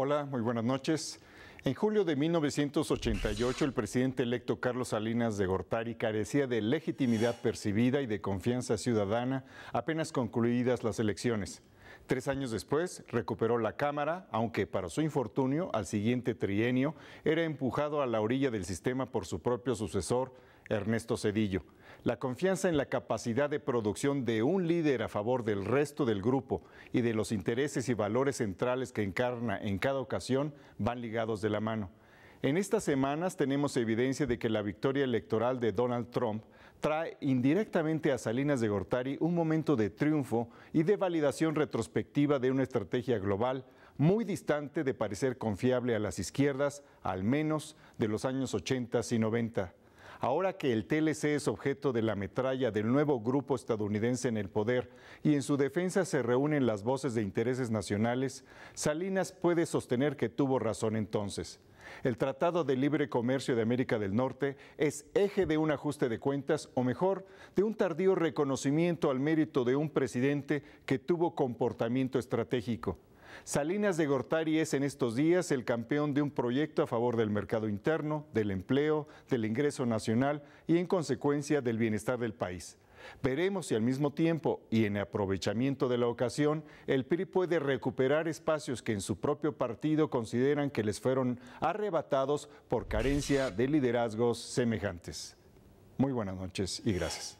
Hola, muy buenas noches. En julio de 1988, el presidente electo Carlos Salinas de Gortari carecía de legitimidad percibida y de confianza ciudadana apenas concluidas las elecciones. Tres años después, recuperó la Cámara, aunque para su infortunio, al siguiente trienio, era empujado a la orilla del sistema por su propio sucesor, Ernesto Cedillo. La confianza en la capacidad de producción de un líder a favor del resto del grupo y de los intereses y valores centrales que encarna en cada ocasión van ligados de la mano. En estas semanas tenemos evidencia de que la victoria electoral de Donald Trump trae indirectamente a Salinas de Gortari un momento de triunfo y de validación retrospectiva de una estrategia global muy distante de parecer confiable a las izquierdas, al menos de los años 80 y 90. Ahora que el TLC es objeto de la metralla del nuevo grupo estadounidense en el poder y en su defensa se reúnen las voces de intereses nacionales, Salinas puede sostener que tuvo razón entonces. El Tratado de Libre Comercio de América del Norte es eje de un ajuste de cuentas, o mejor, de un tardío reconocimiento al mérito de un presidente que tuvo comportamiento estratégico. Salinas de Gortari es en estos días el campeón de un proyecto a favor del mercado interno, del empleo, del ingreso nacional y en consecuencia del bienestar del país. Veremos si al mismo tiempo y en aprovechamiento de la ocasión, el PRI puede recuperar espacios que en su propio partido consideran que les fueron arrebatados por carencia de liderazgos semejantes. Muy buenas noches y gracias.